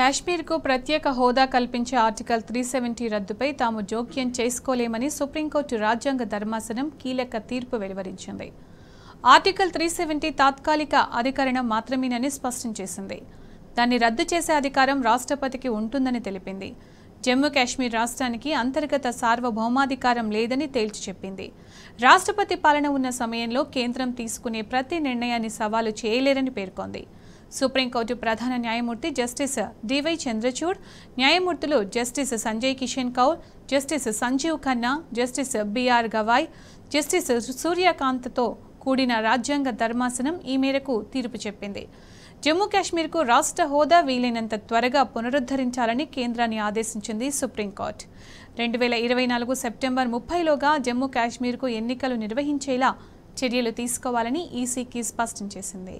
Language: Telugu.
కాశ్మీర్కు ప్రత్యేక హోదా కల్పించే ఆర్టికల్ త్రీ సెవెంటీ రద్దుపై తాము జోక్యం చేసుకోలేమని సుప్రీంకోర్టు రాజ్యాంగ ధర్మాసనం కీలక తీర్పు వెలువరించింది ఆర్టికల్ త్రీ సెవెంటీ తాత్కాలిక అధికరణం మాత్రమేనని స్పష్టం చేసింది దాన్ని రద్దు చేసే అధికారం రాష్ట్రపతికి ఉంటుందని తెలిపింది జమ్మూ కాశ్మీర్ రాష్ట్రానికి అంతర్గత సార్వభౌమాధికారం లేదని తేల్చి చెప్పింది రాష్ట్రపతి పాలన ఉన్న సమయంలో కేంద్రం తీసుకునే ప్రతి నిర్ణయాన్ని సవాలు చేయలేరని పేర్కొంది సుప్రీంకోర్టు ప్రధాన న్యాయమూర్తి జస్టిస్ డివై చంద్రచూడ్ న్యాయమూర్తులు justice Sanjay Kishan Kaur justice Sanjiv Khanna justice B R Gavai justice సూర్యకాంత్తో కూడిన రాజ్యాంగ ధర్మాసనం ఈ మేరకు తీర్పు చెప్పింది జమ్మూ కాశ్మీర్కు రాష్ట్ర హోదా వీలైనంత త్వరగా పునరుద్ధరించాలని కేంద్రాన్ని ఆదేశించింది సుప్రీంకోర్టు రెండు వేల ఇరవై నాలుగు సెప్టెంబర్ ముప్పైలోగా జమ్మూ కాశ్మీర్కు ఎన్నికలు నిర్వహించేలా చర్యలు తీసుకోవాలని ఈసీకి స్పష్టం చేసింది